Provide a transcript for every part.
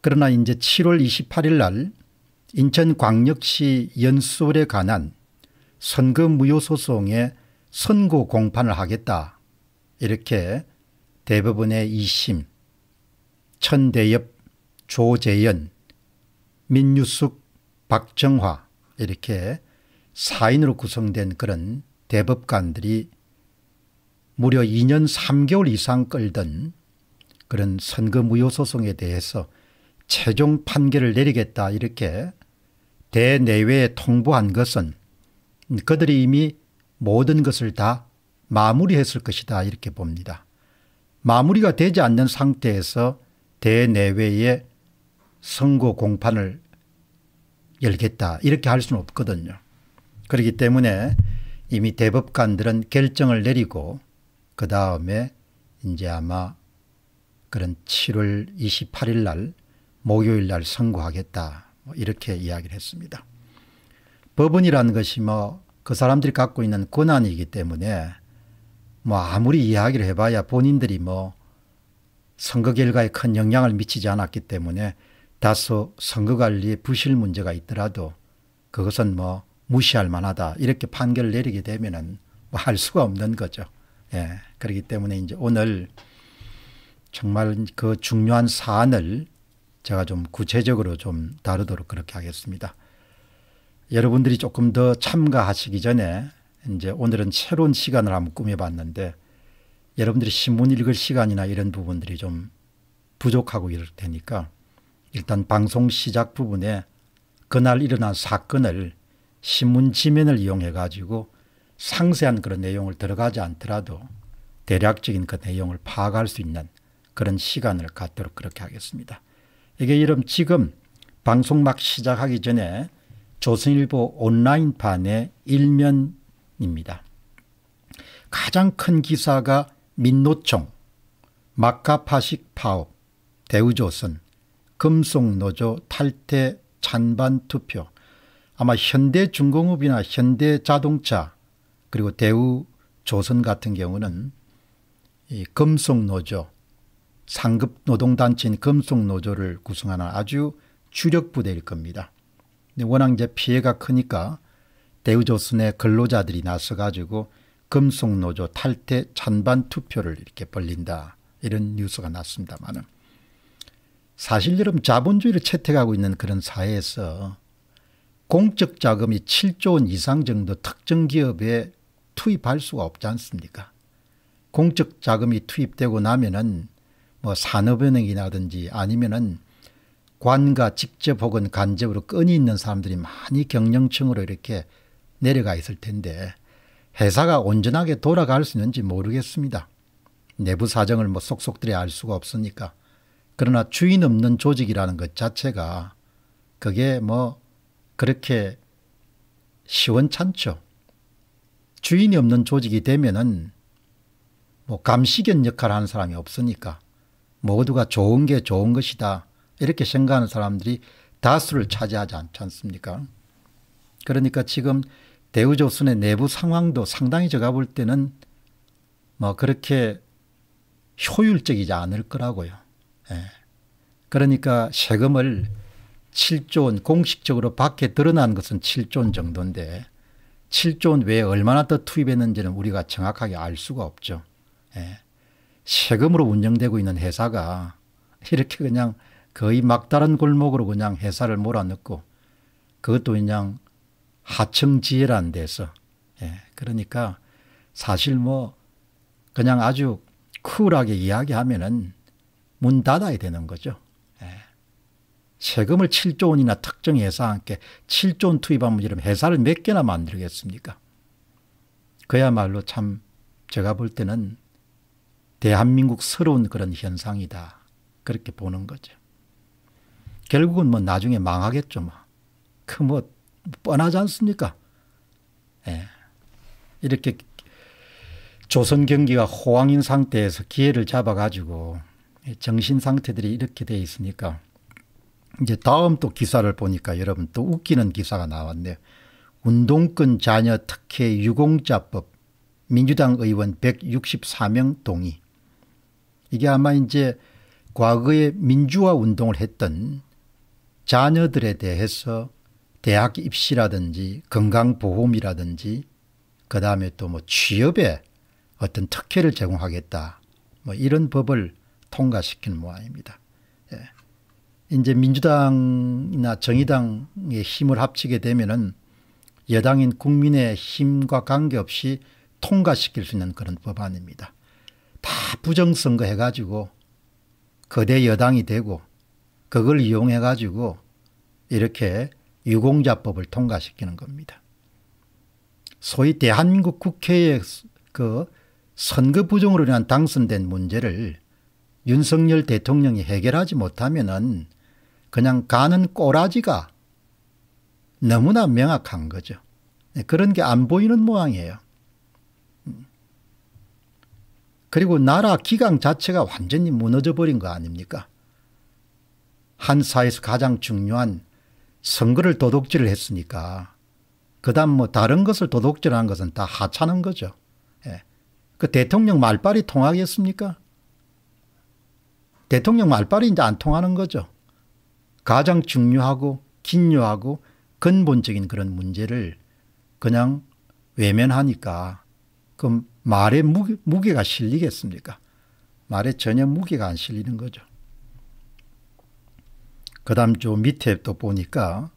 그러나 이제 7월 28일 날 인천광역시 연수에 원 관한 선거 무효 소송에 선고 공판을 하겠다. 이렇게 대법원의 2심 천대엽 조재연 민유숙 박정화 이렇게 4인으로 구성된 그런 대법관들이 무려 2년 3개월 이상 끌던 그런 선거 무효 소송에 대해서 최종 판결을 내리겠다 이렇게 대내외에 통보한 것은 그들이 이미 모든 것을 다 마무리했을 것이다 이렇게 봅니다. 마무리가 되지 않는 상태에서 대내외에 선거 공판을 열겠다 이렇게 할 수는 없거든요. 그렇기 때문에 이미 대법관들은 결정을 내리고 그 다음에 이제 아마 그런 7월 28일 날 목요일 날 선고하겠다. 뭐 이렇게 이야기를 했습니다. 법원이라는 것이 뭐 그 사람들이 갖고 있는 권한이기 때문에 뭐 아무리 이야기를 해봐야 본인들이 뭐 선거 결과에 큰 영향을 미치지 않았기 때문에 다소 선거관리에 부실 문제가 있더라도 그것은 뭐 무시할 만하다 이렇게 판결을 내리게 되면은 뭐 할 수가 없는 거죠. 예. 그렇기 때문에 이제 오늘 정말 그 중요한 사안을 제가 좀 구체적으로 좀 다루도록 그렇게 하겠습니다. 여러분들이 조금 더 참가하시기 전에 이제 오늘은 새로운 시간을 한번 꾸며봤는데 여러분들이 신문 읽을 시간이나 이런 부분들이 좀 부족하고 이럴 테니까 일단 방송 시작 부분에 그날 일어난 사건을 신문 지면을 이용해 가지고 상세한 그런 내용을 들어가지 않더라도 대략적인 그 내용을 파악할 수 있는 그런 시간을 갖도록 그렇게 하겠습니다. 이게 이름 지금 방송 막 시작하기 전에 조선일보 온라인판의 일면입니다. 가장 큰 기사가 민노총, 막가파식 파업, 대우조선, 금속노조 탈퇴 찬반 투표, 아마 현대중공업이나 현대자동차 그리고 대우조선 같은 경우는 이 금속노조 상급 노동단체인 금속노조를 구성하는 아주 주력 부대일 겁니다. 워낙 이제 피해가 크니까 대우조선의 근로자들이 나서가지고 금속노조 탈퇴 찬반 투표를 이렇게 벌린다. 이런 뉴스가 났습니다만은 사실 여러분 자본주의를 채택하고 있는 그런 사회에서 공적 자금이 7조 원 이상 정도 특정 기업에 투입할 수가 없지 않습니까? 공적 자금이 투입되고 나면은 뭐 산업은행이라든지 아니면은 관과 직접 혹은 간접으로 끈이 있는 사람들이 많이 경영층으로 이렇게 내려가 있을 텐데 회사가 온전하게 돌아갈 수 있는지 모르겠습니다. 내부 사정을 뭐 속속들이 알 수가 없으니까. 그러나 주인 없는 조직이라는 것 자체가 그게 뭐 그렇게 시원찮죠. 주인이 없는 조직이 되면은 뭐 감시견 역할을 하는 사람이 없으니까 모두가 좋은 게 좋은 것이다. 이렇게 생각하는 사람들이 다수를 차지하지 않지 않습니까? 그러니까 지금 대우조선의 내부 상황도 상당히 제가 볼 때는 뭐 그렇게 효율적이지 않을 거라고요. 예. 그러니까 세금을 7조 원 공식적으로 밖에 드러난 것은 7조 원 정도인데 7조 원 외에 얼마나 더 투입했는지는 우리가 정확하게 알 수가 없죠. 예. 세금으로 운영되고 있는 회사가 이렇게 그냥 거의 막다른 골목으로 그냥 회사를 몰아넣고 그것도 그냥 하청 지혜는 데서 예, 그러니까 사실 뭐 그냥 아주 쿨하게 이야기하면은 문 닫아야 되는 거죠. 예. 세금을 7조 원이나 특정 회사와 함께 7조 원 투입하면 이런 회사를 몇 개나 만들겠습니까? 그야말로 참 제가 볼 때는 대한민국스러운 그런 현상이다. 그렇게 보는 거죠. 결국은 뭐 나중에 망하겠죠. 뭐. 그뭐 뻔하지 않습니까? 예. 이렇게 조선 경기가 호황인 상태에서 기회를 잡아가지고 정신 상태들이 이렇게 돼 있으니까 이제 다음 또 기사를 보니까 여러분 또 웃기는 기사가 나왔네요. 운동권 자녀 특혜 유공자법 민주당 의원 164명 동의 이게 아마 이제 과거에 민주화 운동을 했던 자녀들에 대해서 대학 입시라든지 건강보험이라든지 그 다음에 또 뭐 취업에 어떤 특혜를 제공하겠다 뭐 이런 법을 통과시킨 모양입니다. 예. 이제 민주당이나 정의당의 힘을 합치게 되면은 여당인 국민의 힘과 관계없이 통과시킬 수 있는 그런 법안입니다. 다 부정선거 해가지고 거대 여당이 되고 그걸 이용해가지고 이렇게 유공자법을 통과시키는 겁니다. 소위 대한국 국회의 그 선거 부정으로 인한 당선된 문제를 윤석열 대통령이 해결하지 못하면은 그냥 가는 꼬라지가 너무나 명확한 거죠. 네, 그런 게 안 보이는 모양이에요. 그리고 나라 기강 자체가 완전히 무너져 버린 거 아닙니까? 한 사회에서 가장 중요한 선거를 도둑질을 했으니까 그다음 뭐 다른 것을 도둑질한 것은 다 하찮은 거죠. 예. 그 대통령 말빨이 통하겠습니까? 대통령 말빨이 이제 안 통하는 거죠. 가장 중요하고 긴요하고 근본적인 그런 문제를 그냥 외면하니까 그럼 말에 무게, 무게가 실리겠습니까? 말에 전혀 무게가 안 실리는 거죠. 그 다음 저 밑에 또 보니까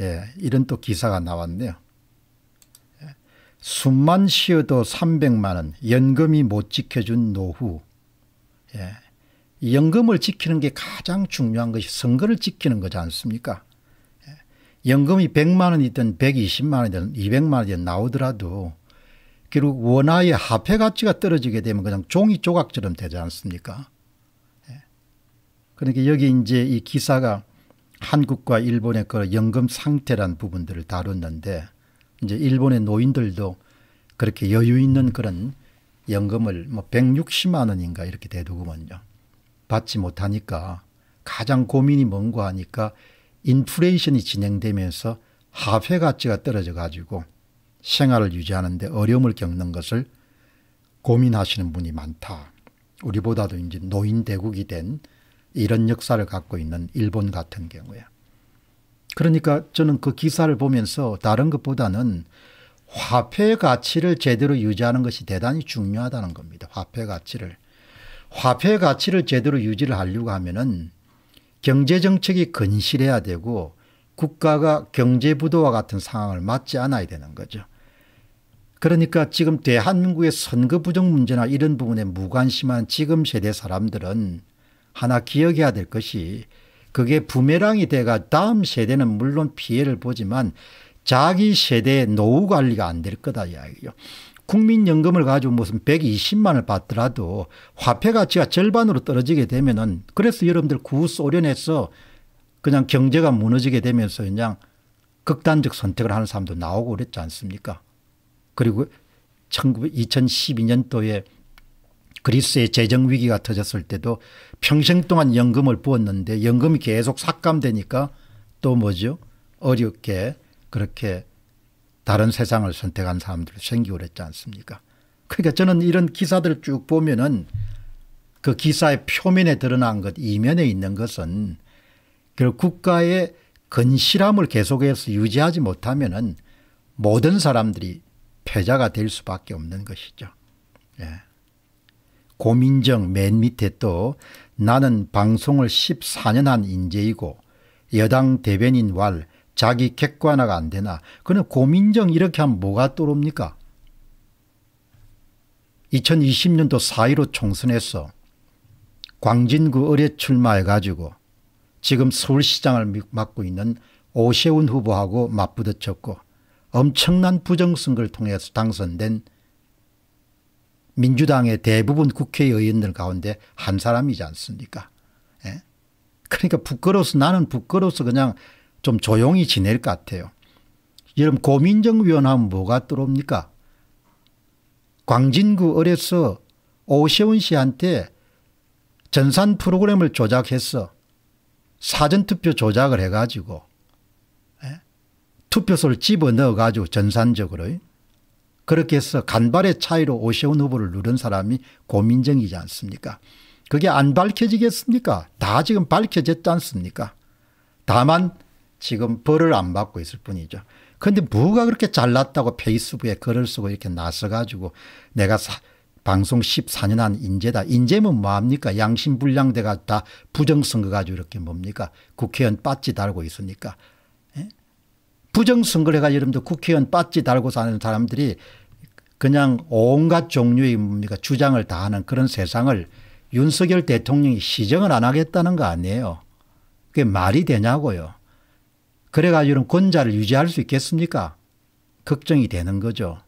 예, 이런 또 기사가 나왔네요. 예, 숨만 쉬어도 300만 원 연금이 못 지켜준 노후 예, 연금을 지키는 게 가장 중요한 것이 선거를 지키는 거지 않습니까? 예, 연금이 100만 원이든 120만 원이든 200만 원이든 나오더라도 결국 원화의 화폐 가치가 떨어지게 되면 그냥 종이 조각처럼 되지 않습니까? 예. 그러니까 여기 이제 이 기사가 한국과 일본의 그 연금 상태란 부분들을 다뤘는데 이제 일본의 노인들도 그렇게 여유 있는 그런 연금을 뭐 160만 원인가 이렇게 대두구먼요. 받지 못하니까 가장 고민이 뭔고 하니까 인플레이션이 진행되면서 화폐 가치가 떨어져 가지고 생활을 유지하는 데 어려움을 겪는 것을 고민하시는 분이 많다. 우리보다도 이제 노인 대국이 된 이런 역사를 갖고 있는 일본 같은 경우에. 그러니까 저는 그 기사를 보면서 다른 것보다는 화폐 가치를 제대로 유지하는 것이 대단히 중요하다는 겁니다. 화폐 가치를. 화폐 가치를 제대로 유지를 하려고 하면은 경제 정책이 건실해야 되고 국가가 경제 부도와 같은 상황을 맞지 않아야 되는 거죠. 그러니까 지금 대한민국의 선거 부정 문제나 이런 부분에 무관심한 지금 세대 사람들은 하나 기억해야 될 것이 그게 부메랑이 돼가 다음 세대는 물론 피해를 보지만 자기 세대의 노후 관리가 안 될 거다 이야기요 국민연금을 가지고 무슨 120만을 받더라도 화폐 가치가 절반으로 떨어지게 되면은 그래서 여러분들 구소련에서 그냥 경제가 무너지게 되면서 그냥 극단적 선택을 하는 사람도 나오고 그랬지 않습니까? 그리고 19, 2012년도에 그리스의 재정 위기가 터졌을 때도 평생 동안 연금을 부었는데 연금이 계속 삭감되니까 또 뭐죠? 어렵게 그렇게 다른 세상을 선택한 사람들이 생기고 그랬지 않습니까? 그러니까 저는 이런 기사들을 쭉 보면은 그 기사의 표면에 드러난 것 이면에 있는 것은 결국 국가의 건실함을 계속해서 유지하지 못하면은 모든 사람들이 패자가 될 수밖에 없는 것이죠. 예. 고민정 맨 밑에 또 나는 방송을 14년 한 인재이고 여당 대변인 왈 자기 객관화가 안 되나 그는 고민정 이렇게 하면 뭐가 떠오니까 2020년도 4.15 총선에서 광진구 의뢰 그 출마해가지고 지금 서울시장을 맡고 있는 오세훈 후보하고 맞부딪혔고 엄청난 부정선거를 통해서 당선된 민주당의 대부분 국회의원들 가운데 한 사람이지 않습니까? 예? 그러니까 부끄러워서 나는 부끄러워서 그냥 좀 조용히 지낼 것 같아요. 여러분 고민정위원하면 뭐가 들어옵니까? 광진구 을에서 오세훈 씨한테 전산 프로그램을 조작해서 사전투표 조작을 해가지고 투표소를 집어넣어가지고 전산적으로 그렇게 해서 간발의 차이로 오세훈 후보를 누른 사람이 고민정이지 않습니까 그게 안 밝혀지겠습니까 다 지금 밝혀졌지 않습니까 다만 지금 벌을 안 받고 있을 뿐이죠 근데 뭐가 그렇게 잘났다고 페이스북에 글을 쓰고 이렇게 나서가지고 내가 사, 방송 14년 한 인재다. 인재면 뭐합니까? 양심불량대가 다 부정선거 가지고 이렇게 뭡니까? 국회의원 빠지 달고 있으니까. 부정선거를 해가 지고 여러분들 국회의원 빠지 달고 사는 사람들이 그냥 온갖 종류의 뭡니까 주장을 다 하는 그런 세상을 윤석열 대통령이 시정을 안 하겠다는 거 아니에요. 그게 말이 되냐고요. 그래가지고 이런 권자를 유지할 수 있겠습니까? 걱정이 되는 거죠.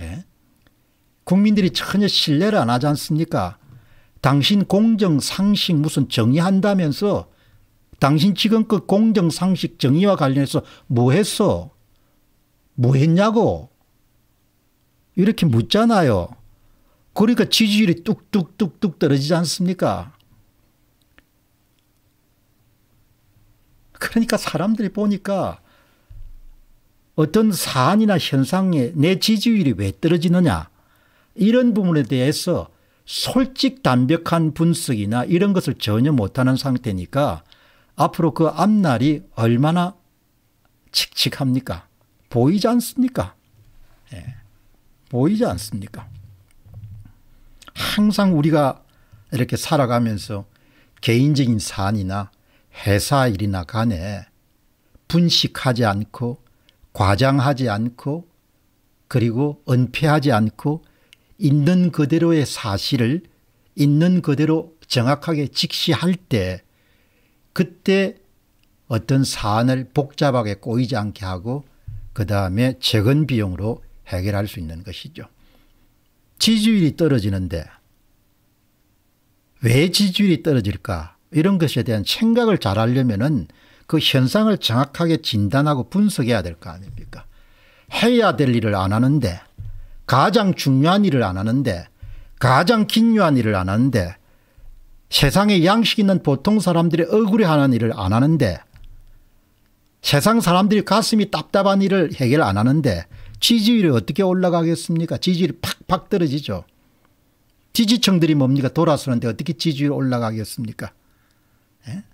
예? 국민들이 전혀 신뢰를 안 하지 않습니까? 당신 공정, 상식 무슨 정의한다면서 당신 지금그 공정상식 정의와 관련해서 뭐 했어? 뭐 했냐고? 이렇게 묻잖아요. 그러니까 지지율이 뚝뚝뚝뚝 떨어지지 않습니까? 그러니까 사람들이 보니까 어떤 사안이나 현상에 내 지지율이 왜 떨어지느냐 이런 부분에 대해서 솔직 담백한 분석이나 이런 것을 전혀 못하는 상태니까 앞으로 그 앞날이 얼마나 칙칙합니까? 보이지 않습니까? 예. 보이지 않습니까? 항상 우리가 이렇게 살아가면서 개인적인 사안이나 회사 일이나 간에 분식하지 않고 과장하지 않고 그리고 은폐하지 않고 있는 그대로의 사실을 있는 그대로 정확하게 직시할 때 그때 어떤 사안을 복잡하게 꼬이지 않게 하고 그 다음에 적은 비용으로 해결할 수 있는 것이죠. 지지율이 떨어지는데 왜 지지율이 떨어질까 이런 것에 대한 생각을 잘 하려면 은그 현상을 정확하게 진단하고 분석해야 될 거 아닙니까. 해야 될 일을 안 하는데 가장 중요한 일을 안 하는데 가장 긴요한 일을 안 하는데 세상에 양식 있는 보통 사람들이 억울해하는 일을 안 하는데 세상 사람들이 가슴이 답답한 일을 해결 안 하는데 지지율이 어떻게 올라가겠습니까? 지지율이 팍팍 떨어지죠. 지지층들이 뭡니까? 돌아서는데 어떻게 지지율 이 올라가겠습니까? 예?